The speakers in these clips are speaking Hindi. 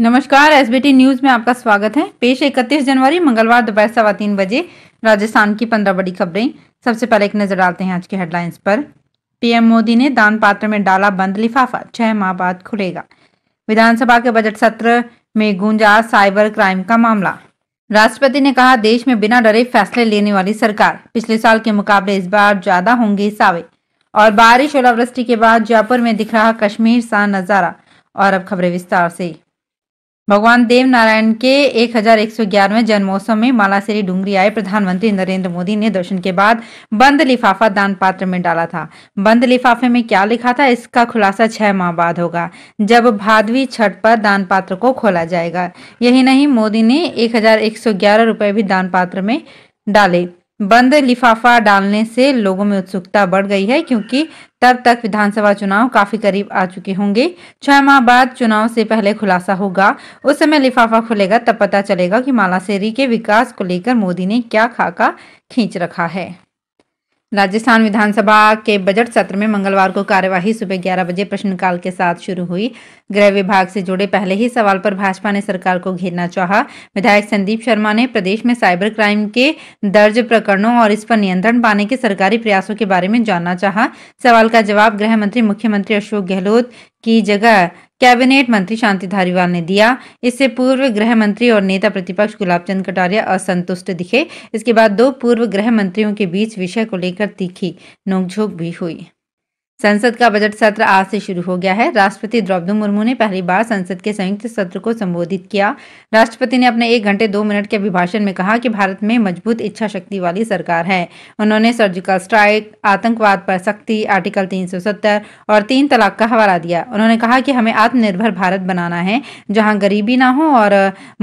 नमस्कार एसबीटी न्यूज में आपका स्वागत है पेश 31 जनवरी मंगलवार दोपहर सवा तीन बजे राजस्थान की पंद्रह बड़ी खबरें सबसे पहले एक नजर डालते हैं आज के हेडलाइंस पर पीएम मोदी ने दान पात्र में डाला बंद लिफाफा छह माह बाद खुलेगा विधानसभा के बजट सत्र में गूंजा साइबर क्राइम का मामला राष्ट्रपति ने कहा देश में बिना डरे फैसले लेने वाली सरकार पिछले साल के मुकाबले इस बार ज्यादा होंगे सावे और बारिश ओलावृष्टि के बाद जयपुर में दिख रहा कश्मीर सा नजारा और अब खबरें विस्तार से भगवान देव नारायण के एक हजार एक सौ ग्यारहवें जन्मोत्सव में मालासेरी डूंगरी आए प्रधानमंत्री नरेंद्र मोदी ने दर्शन के बाद बंद लिफाफा दान पात्र में डाला था बंद लिफाफे में क्या लिखा था इसका खुलासा छह माह बाद होगा जब भादवी छठ पर दान पात्र को खोला जाएगा यही नहीं मोदी ने एक हजार एक सौ ग्यारह रुपए भी दान पात्र में डाले बंद लिफाफा डालने से लोगों में उत्सुकता बढ़ गई है क्योंकि तब तक विधानसभा चुनाव काफी करीब आ चुके होंगे छह माह बाद चुनाव से पहले खुलासा होगा उस समय लिफाफा खुलेगा तब पता चलेगा कि मालासेरी के विकास को लेकर मोदी ने क्या खाका खींच रखा है राजस्थान विधानसभा के बजट सत्र में मंगलवार को कार्यवाही सुबह 11 बजे प्रश्नकाल के साथ शुरू हुई गृह विभाग से जुड़े पहले ही सवाल पर भाजपा ने सरकार को घेरना चाहा विधायक संदीप शर्मा ने प्रदेश में साइबर क्राइम के दर्ज प्रकरणों और इस पर नियंत्रण पाने के सरकारी प्रयासों के बारे में जानना चाहा सवाल का जवाब गृह मंत्री मुख्यमंत्री अशोक गहलोत की जगह कैबिनेट मंत्री शांति धारीवाल ने दिया इससे पूर्व गृह मंत्री और नेता प्रतिपक्ष गुलाब चंद कटारिया असंतुष्ट दिखे इसके बाद दो पूर्व गृह मंत्रियों के बीच विषय को लेकर तीखी नोकझोंक भी हुई संसद का बजट सत्र आज से शुरू हो गया है राष्ट्रपति द्रौपदी मुर्मू ने पहली बार संसद के संयुक्त सत्र को संबोधित किया राष्ट्रपति ने अपने एक घंटे दो मिनट के अभिभाषण में कहा कि भारत में मजबूत इच्छा शक्ति वाली सरकार है उन्होंने सर्जिकल स्ट्राइक आतंकवाद पर सख्ती आर्टिकल 370 और तीन तलाक का हवाला दिया उन्होंने कहा कि हमें आत्मनिर्भर भारत बनाना है जहाँ गरीबी ना हो और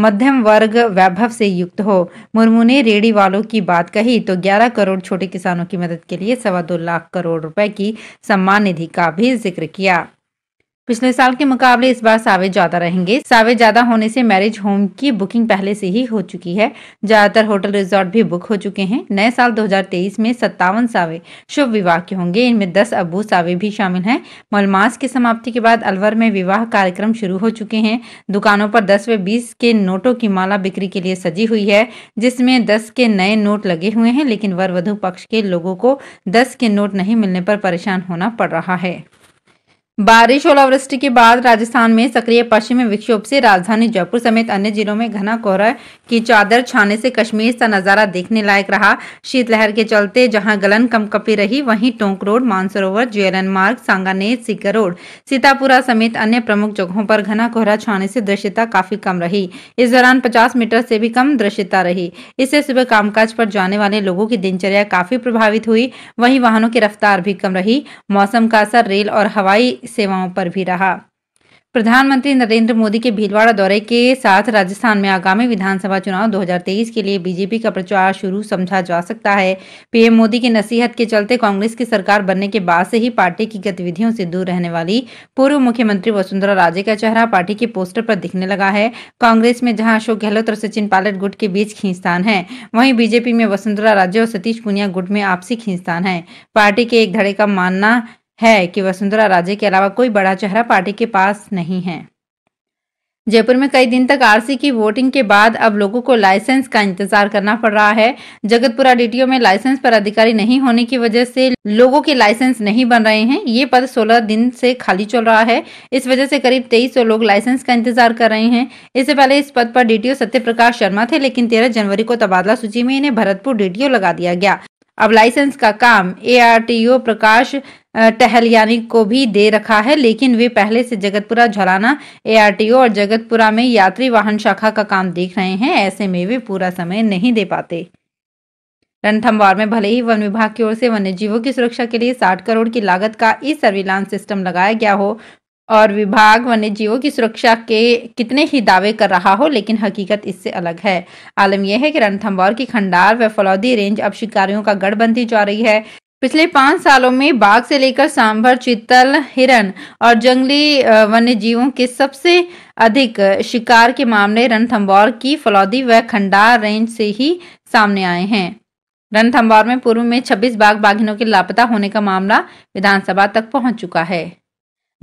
मध्यम वर्ग वैभव से युक्त हो मुर्मू ने रेडी वालों की बात कही तो ग्यारह करोड़ छोटे किसानों की मदद के लिए सवा दो लाख करोड़ रूपए की सम्मान निधि का भी जिक्र किया पिछले साल के मुकाबले इस बार सावे ज्यादा रहेंगे सावे ज्यादा होने से मैरिज होम की बुकिंग पहले से ही हो चुकी है ज्यादातर होटल रिजॉर्ट भी बुक हो चुके हैं नए साल 2023 में सत्तावन सावे शुभ विवाह के होंगे इनमें 10 अबू सावे भी शामिल हैं मलमास की समाप्ति के बाद अलवर में विवाह कार्यक्रम शुरू हो चुके हैं दुकानों पर दस व बीस के नोटों की माला बिक्री के लिए सजी हुई है जिसमें दस के नए नोट लगे हुए हैं लेकिन वर वधु पक्ष के लोगों को दस के नोट नहीं मिलने पर परेशान होना पड़ रहा है बारिश और ओलावृष्टि के बाद राजस्थान में सक्रिय पश्चिमी विक्षोभ से राजधानी जयपुर समेत अन्य जिलों में घना कोहरा की चादर छाने से कश्मीर सा नजारा देखने लायक रहा शीतलहर के चलते जहां गलन कमकपी रही वहीं टोंक रोड मानसरोवर जेएलएन मार्ग सांगानेर सीकर रोड सीतापुरा समेत अन्य प्रमुख जगहों पर घना कोहरा छाने से दृश्यता काफी कम रही इस दौरान पचास मीटर से भी कम दृश्यता रही इससे सुबह कामकाज पर जाने वाले लोगों की दिनचर्या काफी प्रभावित हुई वही वाहनों की रफ्तार भी कम रही मौसम का असर रेल और हवाई सेवाओं पर भी रहा प्रधानमंत्री नरेंद्र मोदी के भीलवाड़ा दौरे के साथ राजस्थान में आगामी विधानसभा चुनाव 2023 के लिए बीजेपी का प्रचार शुरू समझा जा सकता है पीएम मोदी की नसीहत के चलते कांग्रेस की सरकार बनने के बाद से ही पार्टी की गतिविधियों से दूर रहने वाली पूर्व मुख्यमंत्री वसुंधरा राजे का चेहरा पार्टी के पोस्टर पर दिखने लगा है कांग्रेस में जहाँ अशोक गहलोत और सचिन पायलट गुट के बीच खींचतान है वही बीजेपी में वसुंधरा राजे और सतीश पुनिया गुट में आपसी खींचतान है पार्टी के एक धड़े का मानना है कि वसुंधरा राजे के अलावा कोई बड़ा चेहरा पार्टी के पास नहीं है जयपुर में कई दिन तक आरसी की वोटिंग के बाद अब लोगों को लाइसेंस का इंतजार करना पड़ रहा है जगतपुरा डीटीओ में लाइसेंस पर अधिकारी नहीं होने की वजह से लोगों के लाइसेंस नहीं बन रहे हैं ये पद 16 दिन से खाली चल रहा है इस वजह से करीब 2300 लोग लाइसेंस का इंतजार कर रहे हैं इससे पहले इस पद पर डीटीओ सत्यप्रकाश शर्मा थे लेकिन तेरह जनवरी को तबादला सूची में इन्हें भरतपुर डीटीओ लगा दिया गया अब लाइसेंस का काम एआरटीओ प्रकाश टहलियानी को भी दे रखा है लेकिन वे पहले से जगतपुरा झलाना एआरटीओ और जगतपुरा में यात्री वाहन शाखा का काम देख रहे हैं ऐसे में वे पूरा समय नहीं दे पाते रणथम्बार में भले ही वन विभाग की ओर से वन्य जीवों की सुरक्षा के लिए 60 करोड़ की लागत का ई सर्विलांस सिस्टम लगाया गया हो और विभाग वन्य जीवों की सुरक्षा के कितने ही दावे कर रहा हो लेकिन हकीकत इससे अलग है आलम यह है कि रणथम्बौर की खंडार व फलौदी रेंज अब शिकारियों का गढ़ बनती जा रही है पिछले पांच सालों में बाघ से लेकर सांभर चीतल हिरन और जंगली वन्य जीवों के सबसे अधिक शिकार के मामले रणथम्बौर की फलौदी व खंडार रेंज से ही सामने आए हैं रणथम्बौर में पूर्व में 26 बाघ बाघिनों के लापता होने का मामला विधानसभा तक पहुंच चुका है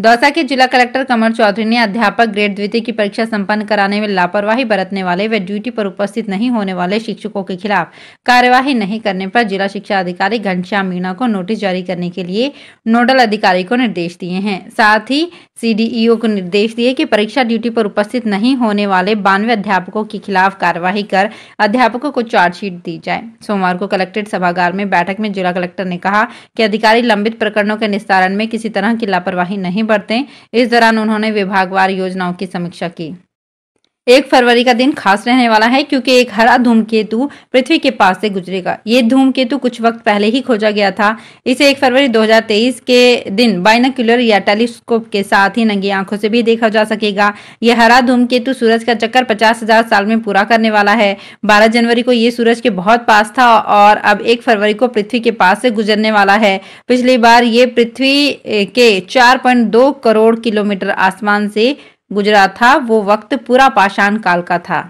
दौसा के जिला कलेक्टर कमर चौधरी ने अध्यापक ग्रेड द्वितीय की परीक्षा संपन्न कराने में लापरवाही बरतने वाले व ड्यूटी पर उपस्थित नहीं होने वाले शिक्षकों के खिलाफ कार्यवाही नहीं करने पर जिला शिक्षा अधिकारी घनश्याम मीणा को नोटिस जारी करने के लिए नोडल अधिकारी को निर्देश दिए हैं साथ ही सीडीईओ को निर्देश दिए की परीक्षा ड्यूटी पर उपस्थित नहीं होने वाले बानवे अध्यापकों के खिलाफ कार्यवाही कर अध्यापकों को चार्जशीट दी जाए सोमवार को कलेक्ट्रेट सभागार में बैठक में जिला कलेक्टर ने कहा की अधिकारी लंबित प्रकरणों के निस्तारण में किसी तरह की लापरवाही नहीं नहीं बढ़ते इस दौरान उन्होंने विभागवार योजनाओं की समीक्षा की एक फरवरी का दिन खास रहने वाला है क्योंकि एक हरा धूमकेतु पृथ्वी के पास से गुजरेगा ये धूमकेतु कुछ वक्त पहले ही खोजा गया था इसे एक फरवरी 2023 के दिन बाइनाक्यूलर या टेलीस्कोप के साथ ही नंगी आंखों से भी देखा जा सकेगा यह हरा धूमकेतु सूरज का चक्कर पचास हजार साल में पूरा करने वाला है बारह जनवरी को ये सूरज के बहुत पास था और अब एक फरवरी को पृथ्वी के पास से गुजरने वाला है पिछली बार ये पृथ्वी के चार करोड़ किलोमीटर आसमान से गुजरा था वो वक्त पूरा पाषाण काल का था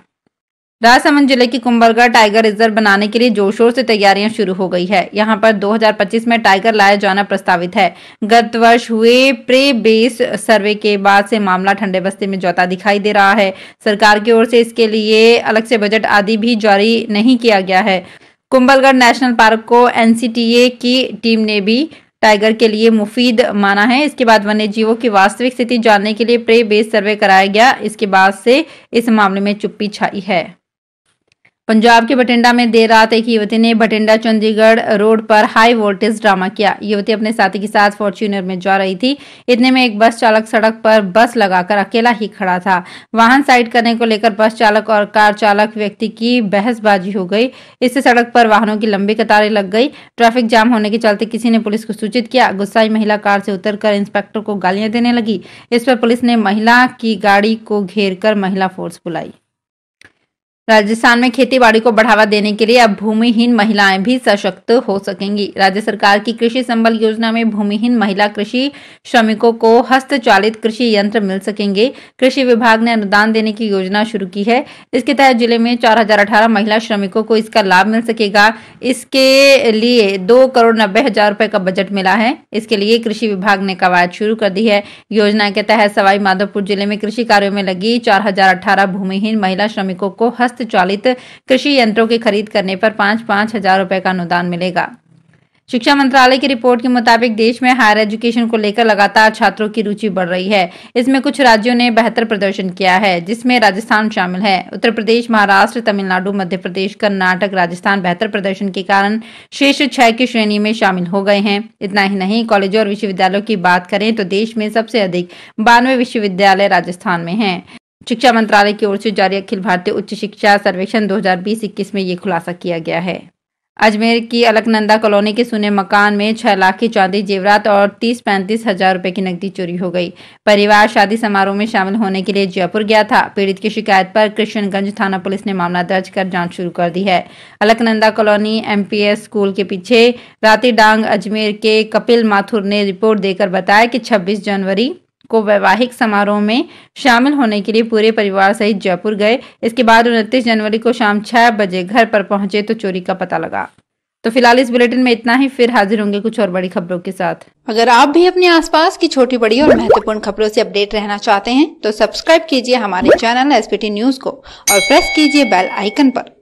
राजसमंद जिले की कुंभरगढ़ टाइगर रिजर्व बनाने के लिए जोशोर से तैयारियां शुरू हो गई है यहां पर 2025 में टाइगर लाया जाना प्रस्तावित है गत वर्ष हुए प्रे बेस सर्वे के बाद से मामला ठंडे बस्ते में जौता दिखाई दे रहा है सरकार की ओर से इसके लिए अलग से बजट आदि भी जारी नहीं किया गया है कुंभलगढ़ नेशनल पार्क को एनसीटीए की टीम ने भी टाइगर के लिए मुफीद माना है इसके बाद वन्य जीवों की वास्तविक स्थिति जानने के लिए प्रे बेस सर्वे कराया गया इसके बाद से इस मामले में चुप्पी छाई है पंजाब के बठिंडा में देर रात एक युवती ने बठिंडा चंडीगढ़ रोड पर हाई वोल्टेज ड्रामा किया युवती अपने साथी के साथ फॉर्च्यूनर में जा रही थी इतने में एक बस चालक सड़क पर बस लगाकर अकेला ही खड़ा था वाहन साइड करने को लेकर बस चालक और कार चालक व्यक्ति की बहसबाजी हो गई इससे सड़क पर वाहनों की लंबी कतारें लग गई ट्रैफिक जाम होने के चलते किसी ने पुलिस को सूचित किया गुस्साई महिला कार से कर इंस्पेक्टर को गालियां देने लगी इस पर पुलिस ने महिला की गाड़ी को घेर कर महिला फोर्स बुलाई राजस्थान में खेतीबाड़ी को बढ़ावा देने के लिए अब भूमिहीन महिलाएं भी सशक्त हो सकेंगी राज्य सरकार की कृषि संबल योजना में भूमिहीन महिला कृषि श्रमिकों को हस्तचालित कृषि यंत्र मिल सकेंगे कृषि विभाग ने अनुदान देने की योजना शुरू की है इसके तहत जिले में 4018 महिला श्रमिकों को इसका लाभ मिल सकेगा इसके लिए दो करोड़ नब्बे हजार रुपए का बजट मिला है इसके लिए कृषि विभाग ने कवायद शुरू कर दी है योजना के तहत सवाई माधोपुर जिले में कृषि कार्यो में लगी चार भूमिहीन महिला श्रमिकों को हस्त हस्तचालित चालित कृषि यंत्रों की खरीद करने पर पाँच पाँच हजार रुपए का अनुदान मिलेगा शिक्षा मंत्रालय की रिपोर्ट के मुताबिक देश में हायर एजुकेशन को लेकर लगातार छात्रों की रुचि बढ़ रही है इसमें कुछ राज्यों ने बेहतर प्रदर्शन किया है जिसमें राजस्थान शामिल है उत्तर प्रदेश महाराष्ट्र तमिलनाडु मध्य प्रदेश कर्नाटक राजस्थान बेहतर प्रदर्शन के कारण शीर्ष छह की श्रेणी में शामिल हो गए हैं इतना ही नहीं कॉलेजों और विश्वविद्यालयों की बात करें तो देश में सबसे अधिक बानवे विश्वविद्यालय राजस्थान में है शिक्षा मंत्रालय की ओर से जारी अखिल भारतीय उच्च शिक्षा सर्वेक्षण 2020-21 में ये खुलासा किया गया है अजमेर की अलकनंदा कॉलोनी के सुने मकान में छह लाख की चांदी जेवरात और तीस पैंतीस हजार रुपए की नकदी चोरी हो गई परिवार शादी समारोह में शामिल होने के लिए जयपुर गया था पीड़ित की शिकायत पर कृष्णगंज थाना पुलिस ने मामला दर्ज कर जांच शुरू कर दी है अलकनंदा कॉलोनी एमपीएस स्कूल के पीछे राति डांग अजमेर के कपिल माथुर ने रिपोर्ट देकर बताया की छब्बीस जनवरी को वैवाहिक समारोह में शामिल होने के लिए पूरे परिवार सहित जयपुर गए इसके बाद उनतीस जनवरी को शाम छह बजे घर पर पहुंचे तो चोरी का पता लगा तो फिलहाल इस बुलेटिन में इतना ही फिर हाजिर होंगे कुछ और बड़ी खबरों के साथ अगर आप भी अपने आसपास की छोटी बड़ी और महत्वपूर्ण खबरों से अपडेट रहना चाहते हैं तो सब्सक्राइब कीजिए हमारे चैनल एस न्यूज को और प्रेस कीजिए बेल आइकन पर